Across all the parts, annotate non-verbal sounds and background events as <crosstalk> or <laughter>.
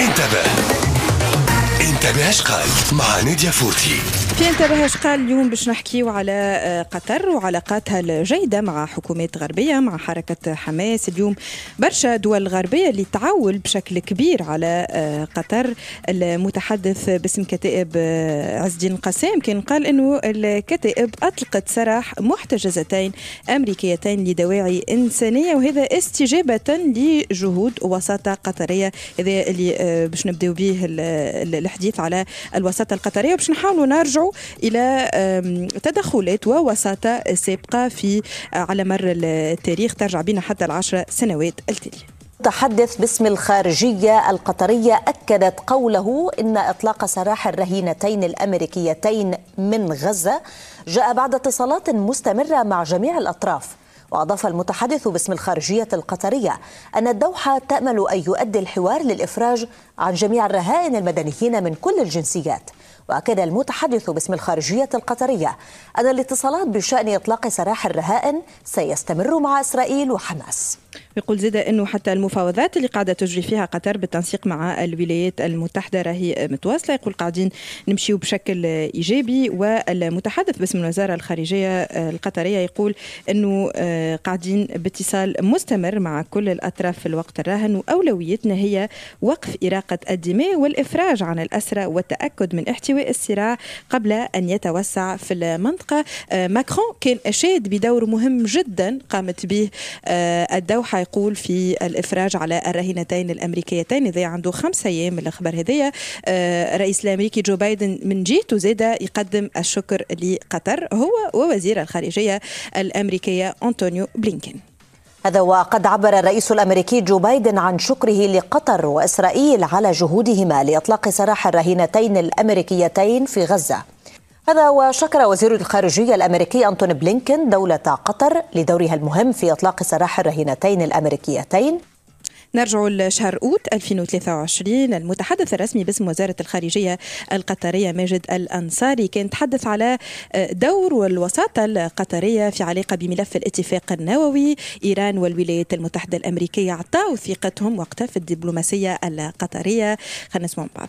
انتبه انتبه اشغال مع نادية فورتي في تبه قال اليوم باش نحكيو على آه، قطر وعلاقاتها الجيده مع حكومات غربيه مع حركه حماس اليوم برشا دول غربيه اللي تعول بشكل كبير على آه، قطر المتحدث باسم كتائب آه، عز الدين القسام كان قال انه الكتائب اطلقت سراح محتجزتين امريكيتين لدواعي انسانيه وهذا استجابه لجهود وساطه قطريه هذا اللي باش نبداو به الحديث على الوساطه القطريه وباش نحاولوا نرجعوا إلى تدخلات ووساطة سابقة في آه، على مر التاريخ ترجع بنا حتى العشر سنوات التالية تحدث باسم الخارجية القطرية أكدت قوله إن إطلاق سراح الرهينتين الأمريكيتين من غزة جاء بعد اتصالات مستمرة مع جميع الأطراف وأضاف المتحدث باسم الخارجية القطرية أن الدوحة تأمل أن يؤدي الحوار للإفراج عن جميع الرهائن المدنيين من كل الجنسيات وأكد المتحدث باسم الخارجية القطرية أن الاتصالات بشأن إطلاق سراح الرهائن سيستمر مع إسرائيل وحماس يقول زيدا أنه حتى المفاوضات اللي قاعدة تجري فيها قطر بالتنسيق مع الولايات المتحدة راهي متواصلة يقول قاعدين نمشيو بشكل إيجابي والمتحدث باسم الوزارة الخارجية القطرية يقول أنه آه، قاعدين باتصال مستمر مع كل الأطراف في الوقت الراهن وأولويتنا هي وقف إراقة الدماء والإفراج عن الأسرى والتأكد من احتواء الصراع قبل أن يتوسع في المنطقة آه، ماكرون كان أشاد بدور مهم جدا قامت به آه، الدوحة يقول في الإفراج على الرهينتين الأمريكيتين إذا عنده خمسة أيام من الأخبار هذية الرئيس آه، الأمريكي جو بايدن من جهته زادة يقدم الشكر لقطر هو ووزير الخارجية الأمريكية أنطونيو بلينكين هذا وقد عبر الرئيس الامريكي جو بايدن عن شكره لقطر واسرائيل على جهودهما لاطلاق سراح الرهينتين الامريكيتين في غزه. هذا وشكر وزير الخارجيه الامريكي انتوني بلينكن دوله قطر لدورها المهم في اطلاق سراح الرهينتين الامريكيتين نرجع لشهر أوت 2023 المتحدث الرسمي باسم وزارة الخارجية القطرية ماجد الأنصاري كان تحدث على آه، دور الوساطة القطرية في علاقة بملف الاتفاق النووي إيران والولايات المتحدة الأمريكية عطاو ثقتهم وقتها في الدبلوماسية القطرية خلينا نسمعوا بعض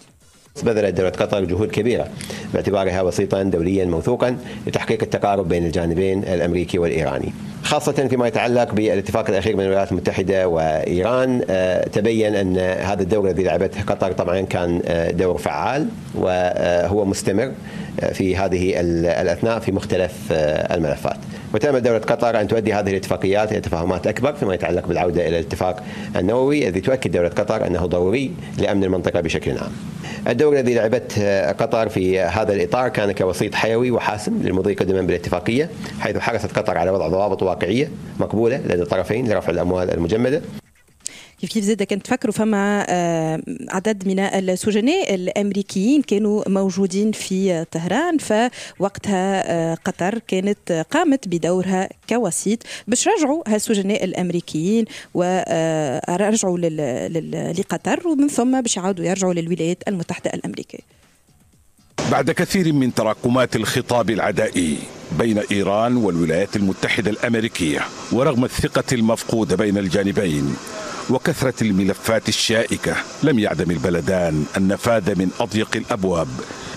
بذلت دولة قطر جهود كبيرة باعتبارها وسيطا دوليا موثوقا لتحقيق التقارب بين الجانبين الأمريكي والإيراني خاصة فيما يتعلق بالاتفاق الأخير بين الولايات المتحدة وإيران آه، تبين أن هذا الدور الذي لعبته قطر طبعا كان آه، دور فعال وهو مستمر في هذه الاثناء في مختلف آه، الملفات. وتأمل دولة قطر أن تؤدي هذه الاتفاقيات إلى تفاهمات أكبر فيما يتعلق بالعودة إلى الاتفاق النووي الذي تؤكد دولة قطر أنه ضروري لأمن المنطقة بشكل عام. الدور الذي لعبته آه، قطر في هذا الإطار كان كوسيط حيوي وحاسم للمضي قدما بالاتفاقية حيث حرصت قطر على وضع ضوابط واقعية مقبولة لدى الطرفين لرفع الأموال المجمدة كيف كيف زاد كان تفكروا فما آه، عدد من السجناء الامريكيين كانوا موجودين في طهران فوقتها آه، قطر كانت قامت بدورها كوسيط باش رجعوا هالسجناء الامريكيين ورجعوا آه، لقطر ومن ثم باش يعاودوا يرجعوا للولايات المتحده الامريكيه بعد كثير من تراكمات الخطاب العدائي بين ايران والولايات المتحده الامريكيه ورغم الثقه المفقوده بين الجانبين وكثرة الملفات الشائكة لم يعدم البلدان النفاذ من أضيق الأبواب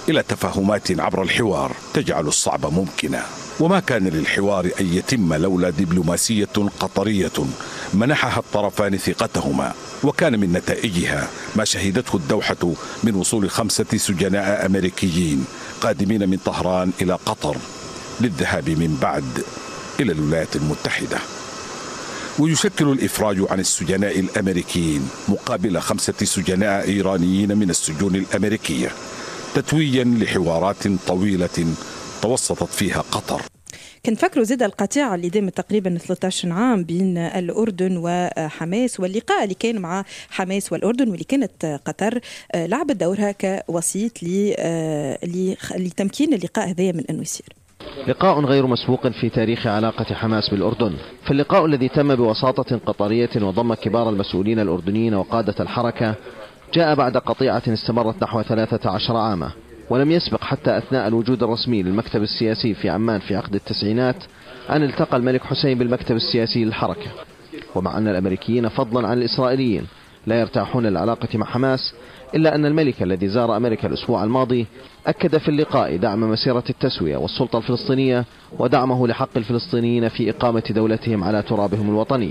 إلى تفاهمات عبر الحوار تجعل الصعب ممكنا وما كان للحوار أن يتم لولا دبلوماسية قطرية منحها الطرفان ثقتهما وكان من نتائجها ما شهدته الدوحة من وصول خمسة سجناء أمريكيين قادمين من طهران إلى قطر للذهاب من بعد إلى الولايات المتحدة ويشكل الإفراج عن السجناء الأمريكيين مقابل خمسة سجناء إيرانيين من السجون الأمريكية تتويا لحوارات طويلة توسطت فيها قطر كان فاكروا زيد القطيعة اللي دامت تقريبا 13 عام بين الأردن وحماس واللقاء اللي كان مع حماس والأردن واللي كانت قطر آه، لعبت دورها كوسيط آه، لتمكين اللقاء هذايا من أنه يصير لقاء غير مسبوق في تاريخ علاقة حماس بالأردن فاللقاء الذي تم بوساطة قطرية وضم كبار المسؤولين الأردنيين وقادة الحركة جاء بعد قطيعة استمرت نحو 13 عاما ولم يسبق حتى أثناء الوجود الرسمي للمكتب السياسي في عمان في عقد التسعينات أن التقى الملك حسين بالمكتب السياسي للحركة ومع أن الأمريكيين فضلا عن الإسرائيليين لا يرتاحون العلاقة مع حماس إلا أن الملك الذي زار أمريكا الأسبوع الماضي أكد في اللقاء دعم مسيرة التسوية والسلطة الفلسطينية ودعمه لحق الفلسطينيين في إقامة دولتهم على ترابهم الوطني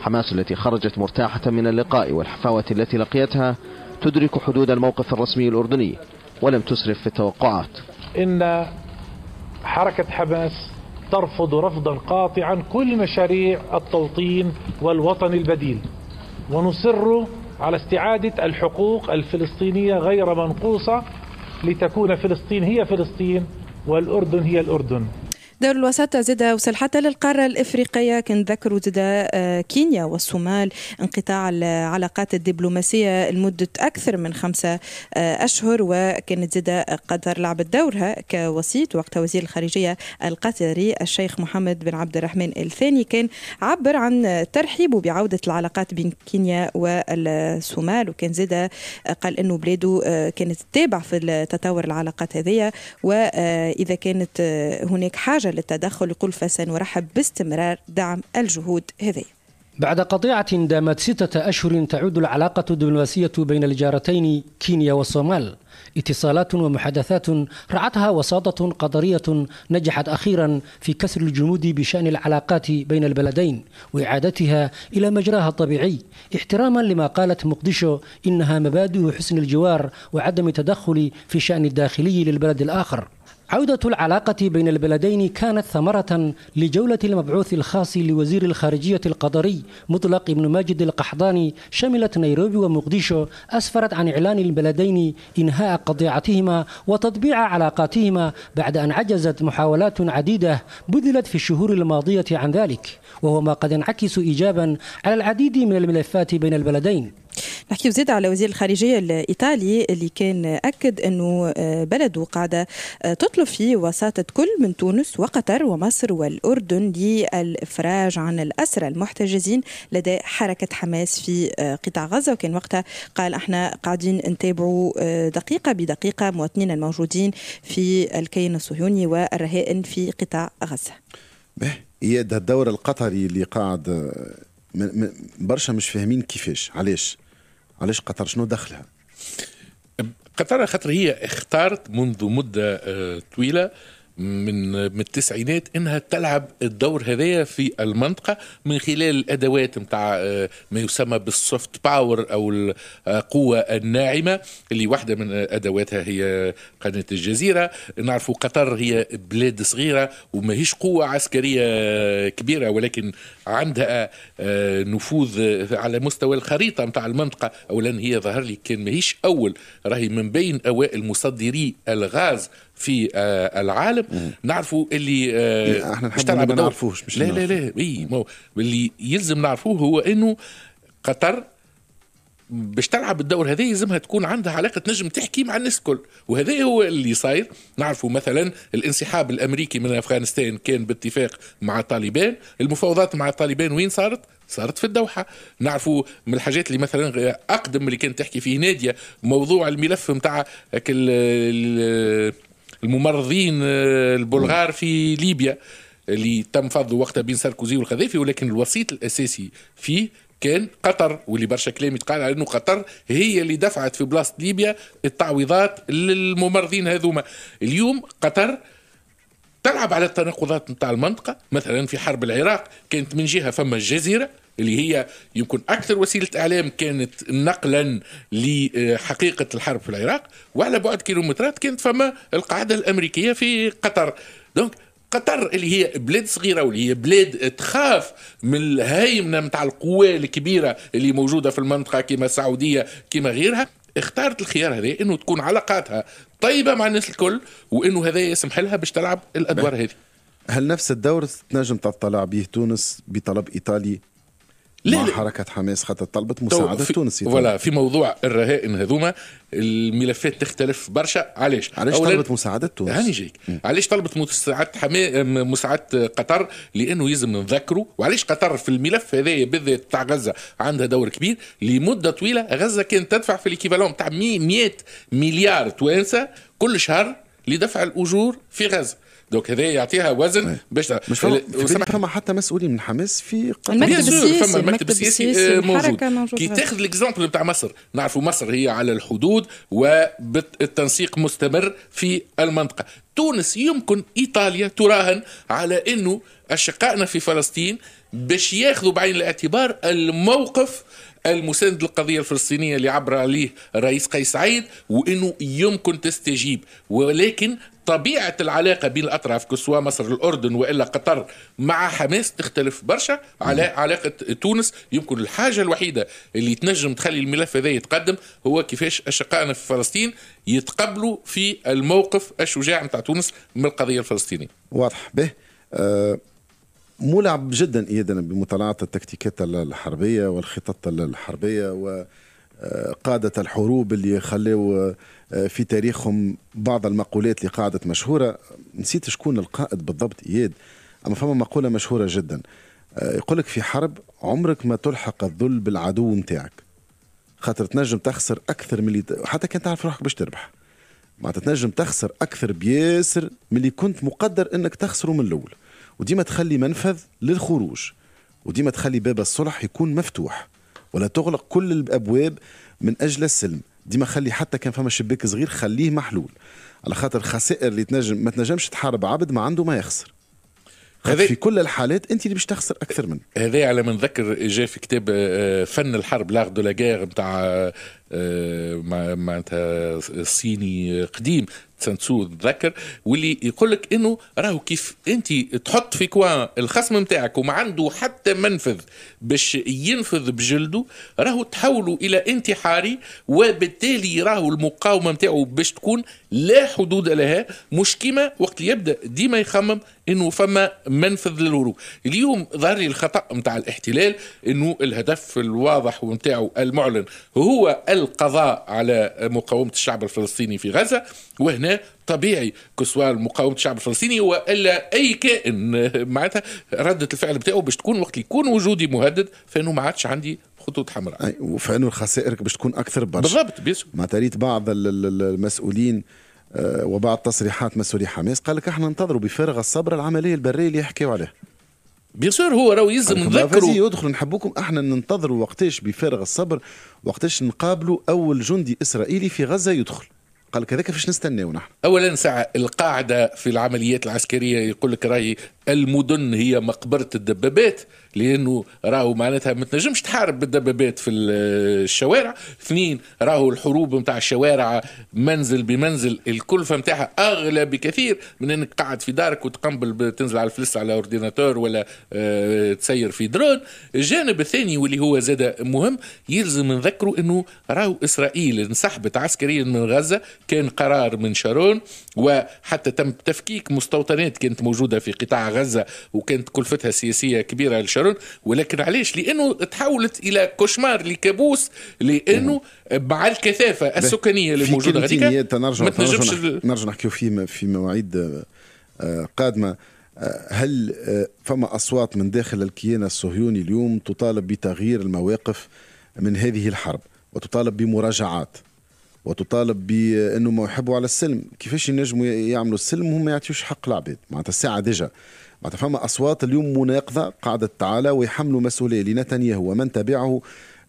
حماس التي خرجت مرتاحة من اللقاء والحفاوة التي لقيتها تدرك حدود الموقف الرسمي الأردني ولم تسرف في التوقعات إن حركة حماس ترفض رفضا قاطعا كل مشاريع التوطين والوطن البديل ونصر على استعادة الحقوق الفلسطينية غير منقوصة لتكون فلسطين هي فلسطين والأردن هي الأردن دور الوساطة زاد وصل حتى للقارة الإفريقية كنذكروا زاد آه، كينيا والصومال انقطاع العلاقات الدبلوماسية لمدة أكثر من خمسة آه، أشهر وكانت زاد قطر لعبت دورها كوسيط وقت وزير الخارجية القطري الشيخ محمد بن عبد الرحمن الثاني كان عبر عن ترحيبه بعودة العلاقات بين كينيا والصومال وكان زاد آه، قال أنه بلاده كانت تتابع في تطور العلاقات هذه وإذا كانت هناك حاجة للتدخل كل فاسان ورحب باستمرار دعم الجهود هذه بعد قطيعة دامت ستة أشهر تعود العلاقة الدبلوماسية بين الجارتين كينيا والصومال اتصالات ومحادثات رعتها وساطة قطرية نجحت أخيرا في كسر الجمود بشأن العلاقات بين البلدين وإعادتها إلى مجراها الطبيعي احتراما لما قالت مقدشو إنها مبادئ حسن الجوار وعدم التدخل في شأن الداخلي للبلد الآخر عودة العلاقة بين البلدين كانت ثمرة لجولة المبعوث الخاص لوزير الخارجية القطري مطلق ابن ماجد القحطاني شملت نيروبي ومقديشو أسفرت عن إعلان البلدين إنهاء قضيعتهما وتطبيع علاقاتهما بعد أن عجزت محاولات عديدة بذلت في الشهور الماضية عن ذلك وهو ما قد ينعكس إيجابا على العديد من الملفات بين البلدين نحكي زيد على وزير الخارجية الإيطالي اللي كان أكد أنه آه، بلده قاعدة آه، تطلب في وساطة كل من تونس وقطر ومصر والأردن للإفراج عن الأسرى المحتجزين لدى حركة حماس في آه، قطاع غزة وكان وقتها قال احنا قاعدين نتابعوا دقيقة بدقيقة مواطنين الموجودين في الكيان الصهيوني والرهائن في قطاع غزة هي الدور القطري اللي قاعد برشا مش فاهمين كيفاش علاش علاش قطر شنو دخلها قطر خاطر هي اختارت منذ مدة آه، طويلة من من التسعينات انها تلعب الدور هذايا في المنطقه من خلال الادوات نتاع آه، ما يسمى بالسوفت باور او القوه آه، الناعمه اللي واحده من ادواتها هي قناه الجزيره نعرفوا قطر هي بلاد صغيره وماهيش قوه عسكريه كبيره ولكن عندها آه، نفوذ على مستوى الخريطه نتاع المنطقه اولا هي ظهر لي كان ماهيش اول راهي من بين اوائل مصدري الغاز في آه، العالم نعرفوا اللي آه، إيه، احنا نحب ما نعرفوش مش لا لا لا اي اللي يلزم نعرفوه هو انه قطر باش تلعب الدور هذا يلزمها تكون عندها علاقه نجم تحكي مع الناس الكل وهذا هو اللي صاير نعرفوا مثلا الانسحاب الامريكي من افغانستان كان باتفاق مع طالبان المفاوضات مع طالبان وين صارت صارت في الدوحة نعرفوا من الحاجات اللي مثلا أقدم اللي كانت تحكي فيه نادية موضوع الملف متاع الممرضين آه، البلغار في ليبيا اللي تم فضه وقتها بين ساركوزي والقذافي ولكن الوسيط الاساسي فيه كان قطر واللي برشا كلام يتقال على انه قطر هي اللي دفعت في بلاصه ليبيا التعويضات للممرضين هذوما اليوم قطر تلعب على التناقضات نتاع المنطقة مثلا في حرب العراق كانت من جهة فما الجزيرة اللي هي يمكن أكثر وسيلة إعلام كانت نقلا لحقيقة الحرب في العراق وعلى بعد كيلومترات كانت فما القاعدة الأمريكية في قطر دونك قطر اللي هي بلاد صغيرة واللي هي بلاد تخاف من الهيمنة متاع القوى الكبيرة اللي موجودة في المنطقة كما السعودية كما غيرها اختارت الخيار هذا انه تكون علاقاتها طيبة مع الناس الكل وانه هذا يسمح لها باش تلعب الادوار هذه هل نفس الدور تنجم تطلع به تونس بطلب ايطالي لا مع لا. حركة حماس خاطر طلبت مساعدة في تونسي فوالا في موضوع الرهائن هذوما الملفات تختلف برشا علاش؟ علاش طلبت مساعدة تونس؟ هاني جايك علاش طلبت مساعدة حما مساعدة قطر؟ لأنه يلزم نذكره وعلاش قطر في الملف هذايا بالذات تاع غزة عندها دور كبير لمدة طويلة غزة كانت تدفع في الإيكيفالون تاع 100 مليار توانسة كل شهر لدفع الأجور في غزة دونك هذا يعطيها وزن طيب. باش مش فما فما حتى مسؤولين من حماس في المكتب السياسي فما المكتب السياسي آه، موجود, كي تاخذ ليكزومبل بتاع مصر نعرفوا مصر هي على الحدود والتنسيق مستمر في المنطقه تونس يمكن ايطاليا تراهن على انه اشقائنا في فلسطين باش ياخذوا بعين الاعتبار الموقف المساند للقضية الفلسطينية اللي عبر عليه الرئيس قيس سعيد وأنه يمكن تستجيب ولكن طبيعة العلاقة بين الأطراف كسوا مصر الأردن وإلا قطر مع حماس تختلف برشا على علاقة تونس يمكن الحاجة الوحيدة اللي تنجم تخلي الملف هذا يتقدم هو كيفاش أشقائنا في فلسطين يتقبلوا في الموقف الشجاع نتاع تونس من القضية الفلسطينية واضح به أه ملعب جدا ايادا بمطالعه التكتيكات الحربيه والخطط الحربيه و آه، قادة الحروب اللي خلاو آه، في تاريخهم بعض المقولات اللي قعدت مشهورة نسيت شكون القائد بالضبط إياد أما فما مقولة مشهورة جدا آه، يقولك في حرب عمرك ما تلحق الذل بالعدو نتاعك خاطر تنجم تخسر أكثر من اللي حتى كان تعرف روحك باش تربح ما تنجم تخسر أكثر بياسر من اللي كنت مقدر أنك تخسره من الأول وديما تخلي منفذ للخروج وديما تخلي باب الصلح يكون مفتوح ولا تغلق كل الابواب من اجل السلم ديما خلي حتى كان فما شباك صغير خليه محلول على خاطر الخسائر اللي تنجم ما تنجمش تحارب عبد ما عنده ما يخسر هذي في كل الحالات انت اللي باش تخسر اكثر منه هذا على ما نذكر جاء في كتاب آه، فن الحرب لاغ دو لاغير نتاع آه، آه، معناتها الصيني قديم سانسو تذكر واللي يقول لك انه راهو كيف انت تحط في كوان الخصم نتاعك وما عنده حتى منفذ باش ينفذ بجلده راهو تحولوا الى انتحاري وبالتالي راهو المقاومه نتاعو باش تكون لا حدود لها مش كيما وقت يبدا ديما يخمم انه فما منفذ للهروب اليوم ظهر لي الخطا نتاع الاحتلال انه الهدف الواضح نتاعو المعلن هو القضاء على مقاومه الشعب الفلسطيني في غزه وهنا هنا طبيعي كسوار مقاومه الشعب الفلسطيني والا اي كائن <laughs> معناتها رده الفعل بتاعه باش تكون وقت يكون وجودي مهدد فانه ما عادش عندي خطوط حمراء اي وفانه الخسائر باش تكون اكثر برشا بالضبط بيسو ما تريت بعض المسؤولين آه، وبعض تصريحات مسؤولي حماس قال لك احنا ننتظروا بفارغ الصبر العمليه البريه اللي يحكيوا عليها بيان سور هو راهو يلزم نذكروا يدخل نحبوكم احنا ننتظروا وقتاش بفارغ الصبر وقتاش نقابلوا اول جندي اسرائيلي في غزه يدخل قال كذاك فاش نستناو نحن اولا ساعه القاعده في العمليات العسكريه يقول لك راهي المدن هي مقبره الدبابات لانه راهو معناتها ما تنجمش تحارب بالدبابات في الشوارع اثنين راهو الحروب نتاع الشوارع منزل بمنزل الكلفه نتاعها اغلى بكثير من انك قاعد في دارك وتقنبل تنزل على الفلس على اورديناتور ولا آه، تسير في درون الجانب الثاني واللي هو زاد مهم يلزم نذكره انه راهو اسرائيل انسحبت عسكريا من غزه كان قرار من شارون وحتى تم تفكيك مستوطنات كانت موجوده في قطاع غزه غزة وكانت كلفتها سياسية كبيرة لشارون ولكن علاش لأنه تحولت إلى كوشمار لكابوس لأنه مع الكثافة السكانية اللي موجودة هذيك ما تنجمش نرجع نحكيو في في مواعيد آه، قادمة آه، هل آه، فما أصوات من داخل الكيان الصهيوني اليوم تطالب بتغيير المواقف من هذه الحرب وتطالب بمراجعات وتطالب بأنه ما يحبوا على السلم كيفاش ينجموا يعملوا السلم وهم ما يعطيوش حق العباد معناتها الساعه ديجا معناتها فما اصوات اليوم مناقضه قاعده تعالى ويحملوا مسؤوليه لنتنياهو ومن تبعه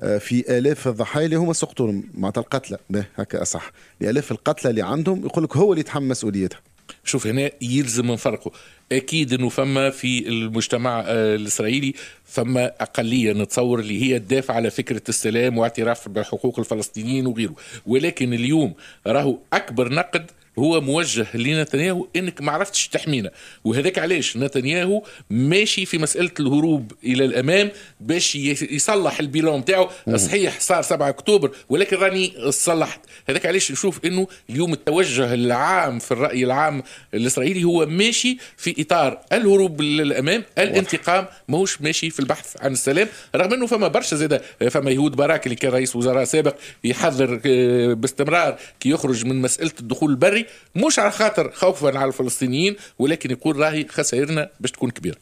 آه، في الاف الضحايا اللي هما سقطوا معناتها القتلى هكا اصح لالاف القتلى اللي عندهم يقول لك هو اللي يتحمل مسؤوليتها شوف هنا يلزم نفرقوا اكيد انه فما في المجتمع آه، الاسرائيلي فما اقليه نتصور اللي هي تدافع على فكره السلام واعتراف بحقوق الفلسطينيين وغيره ولكن اليوم راهو اكبر نقد هو موجه لنتنياهو انك ما عرفتش تحمينا وهذاك علاش نتنياهو ماشي في مساله الهروب الى الامام باش يصلح البيلون نتاعو صحيح صار 7 اكتوبر ولكن راني صلحت هذاك علاش نشوف انه اليوم التوجه العام في الراي العام الاسرائيلي هو ماشي في اطار الهروب للامام الانتقام ماهوش ماشي في البحث عن السلام رغم انه فما برشا زاده فما يهود باراك اللي كان رئيس وزراء سابق يحذر آه، باستمرار كي يخرج من مساله الدخول البري مش على خاطر خوفا على الفلسطينيين ولكن يقول راهي خسائرنا باش تكون كبيره